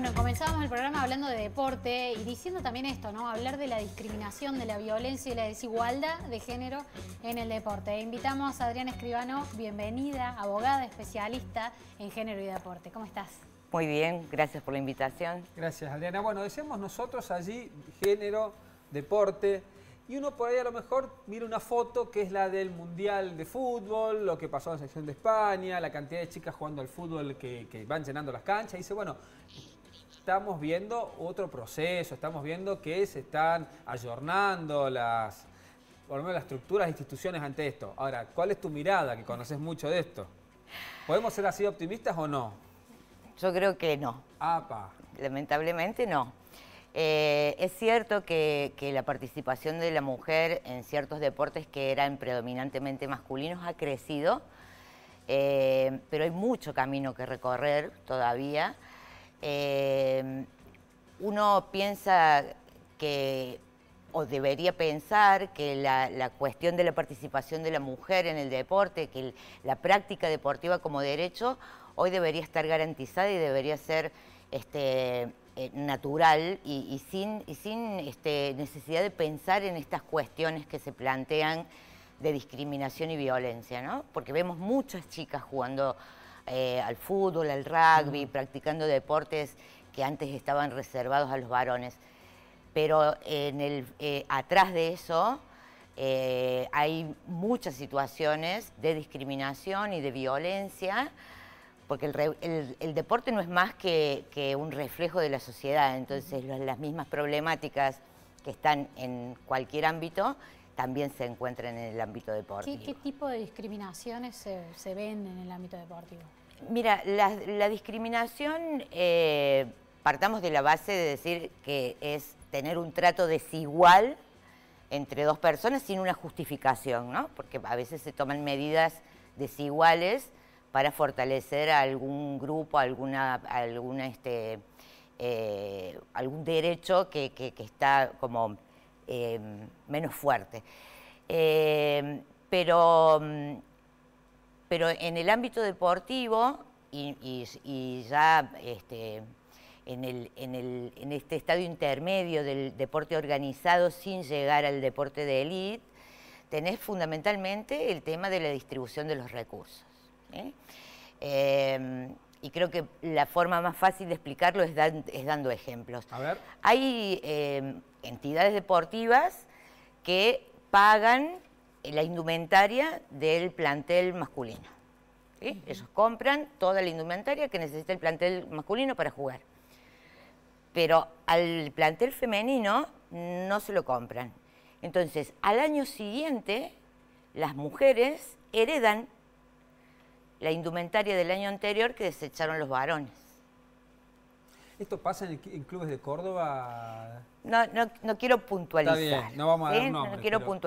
Bueno, comenzamos el programa hablando de deporte y diciendo también esto, ¿no? Hablar de la discriminación, de la violencia y la desigualdad de género en el deporte. E invitamos a Adriana Escribano, bienvenida, abogada especialista en género y deporte. ¿Cómo estás? Muy bien, gracias por la invitación. Gracias, Adriana. Bueno, decimos nosotros allí género, deporte, y uno por ahí a lo mejor mira una foto que es la del Mundial de Fútbol, lo que pasó en la sección de España, la cantidad de chicas jugando al fútbol que, que van llenando las canchas, y dice, bueno, estamos viendo otro proceso, estamos viendo que se están ayornando las, por lo menos las estructuras, e instituciones ante esto. Ahora, ¿cuál es tu mirada, que conoces mucho de esto? ¿Podemos ser así optimistas o no? Yo creo que no. Apa. Lamentablemente no. Eh, es cierto que, la participación de la mujer en ciertos deportes que eran predominantemente masculinos ha crecido, eh, pero hay mucho camino que recorrer todavía. Eh, uno piensa que, o debería pensar, que la, cuestión de la participación de la mujer en el deporte, que la práctica deportiva como derecho, hoy debería estar garantizada y debería ser este, eh, natural y, sin, este, necesidad de pensar en estas cuestiones que se plantean de discriminación y violencia, ¿no? Porque vemos muchas chicas jugando eh, al fútbol, al rugby, practicando deportes que antes estaban reservados a los varones. Pero en el, eh, atrás de eso eh, hay muchas situaciones de discriminación y de violencia, porque el, deporte no es más que, un reflejo de la sociedad, entonces las mismas problemáticas que están en cualquier ámbito también se encuentran en el ámbito deportivo. ¿Qué, tipo de discriminaciones se, ven en el ámbito deportivo? Mira, la, discriminación, eh, partamos de la base de decir que es tener un trato desigual entre dos personas sin una justificación, ¿no? Porque a veces se toman medidas desiguales para fortalecer a algún grupo, alguna, alguna este, eh, algún derecho que está como Em, menos fuerte. Em, pero, pero en el ámbito deportivo y, ya este, en, este estadio intermedio del deporte organizado sin llegar al deporte de élite, tenés fundamentalmente el tema de la distribución de los recursos. ¿eh? Em, y creo que la forma más fácil de explicarlo es, dando ejemplos. Hay eh, entidades deportivas que pagan eh, la indumentaria del plantel masculino. Ellos compran toda la indumentaria que necesita el plantel masculino para jugar. Pero al plantel femenino no se lo compran. Entonces, al año siguiente, las mujeres heredan la indumentaria del año anterior que desecharon los varones. ¿Esto pasa en, clubes de Córdoba? No, no, no, quiero puntualizar. no vamos a dar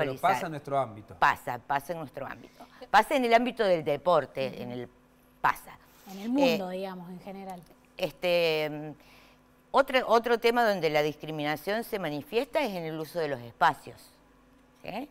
¿Eh? pasa en nuestro ámbito. Pasa, pasa en nuestro ámbito. Pasa en el ámbito del deporte, en el pasa. En el mundo, eh, digamos, en general. Este, mm, otro, otro tema donde la discriminación se manifiesta es en el uso de los espacios. ¿Sí? ¿eh?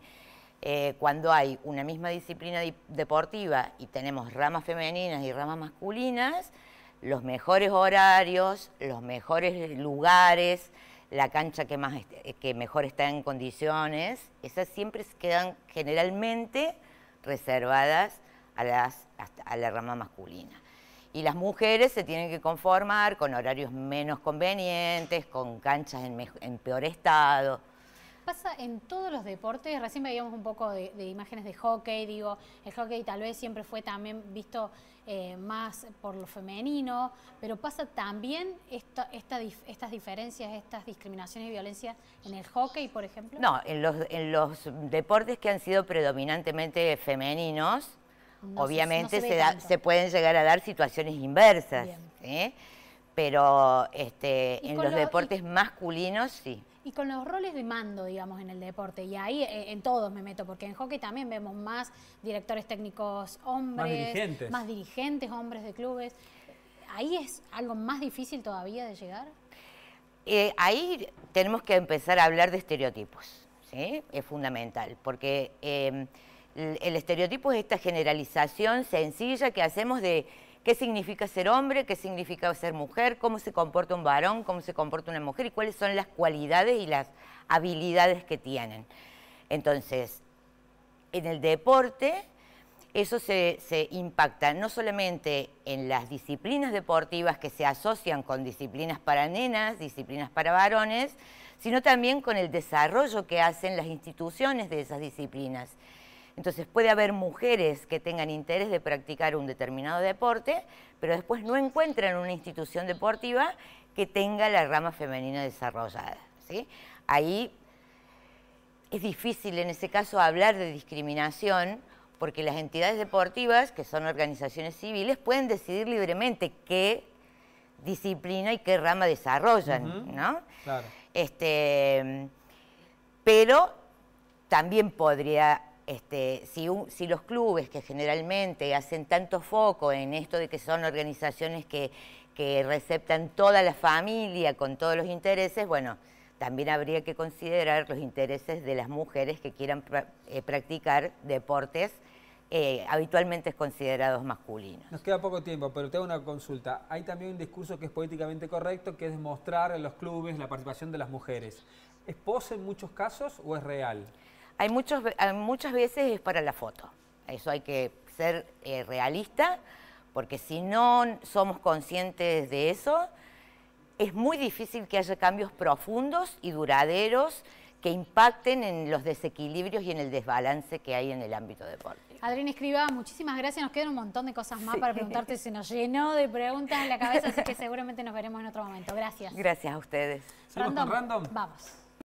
Eh, cuando hay una misma disciplina deportiva y tenemos ramas femeninas y ramas masculinas, los mejores horarios, los mejores lugares, la cancha que, más eh, que mejor está en condiciones, esas siempre quedan generalmente reservadas a, la rama masculina. Y las mujeres se tienen que conformar con horarios menos convenientes, con canchas en peor estado, pasa en todos los deportes. Recién veíamos un poco de, imágenes de hockey, digo, el hockey tal vez siempre fue también visto eh, más por lo femenino, pero pasa también estas diferencias, estas discriminaciones y violencias en el hockey, por ejemplo. No, en los, deportes que han sido predominantemente femeninos, obviamente se, pueden llegar a dar situaciones inversas. ¿eh? Pero este, en los deportes masculinos sí. Y con los roles de mando, digamos, en el deporte, y ahí eh, en todos me meto, porque en hockey también vemos más directores técnicos hombres, más dirigentes, hombres de clubes. ¿Ahí es algo más difícil todavía de llegar? Eh, ahí tenemos que empezar a hablar de estereotipos, ¿sí? Es fundamental, porque eh, el estereotipo es esta generalización sencilla que hacemos de qué significa ser hombre, qué significa ser mujer, cómo se comporta un varón, cómo se comporta una mujer y cuáles son las cualidades y las habilidades que tienen. Entonces, en el deporte eso se, impacta no solamente en las disciplinas deportivas que se asocian con disciplinas para nenas, disciplinas para varones, sino también con el desarrollo que hacen las instituciones de esas disciplinas. Entonces puede haber mujeres que tengan interés de practicar un determinado deporte, pero después no encuentran una institución deportiva que tenga la rama femenina desarrollada. ¿sí? Ahí es difícil en ese caso hablar de discriminación porque las entidades deportivas, que son organizaciones civiles, pueden decidir libremente qué disciplina y qué rama desarrollan, ¿no? Claro. Este, pero también podría este, si, los clubes que generalmente hacen tanto foco en esto de que son organizaciones que, receptan toda la familia con todos los intereses, bueno, también habría que considerar los intereses de las mujeres que quieran eh, practicar deportes eh, habitualmente considerados masculinos. Nos queda poco tiempo, pero tengo una consulta. Hay también un discurso que es políticamente correcto, que es mostrar en los clubes la participación de las mujeres. ¿Es pose en muchos casos o es real? Hay, muchos, muchas veces es para la foto. Eso hay que ser eh, realista, porque si no somos conscientes de eso, es muy difícil que haya cambios profundos y duraderos que impacten en los desequilibrios y en el desbalance que hay en el ámbito deportivo. Adriana Escriba, muchísimas gracias. Nos quedan un montón de cosas más para preguntarte. Se nos llenó de preguntas en la cabeza, así que seguramente nos veremos en otro momento. Gracias. Gracias a ustedes. Random. Con random. Vamos.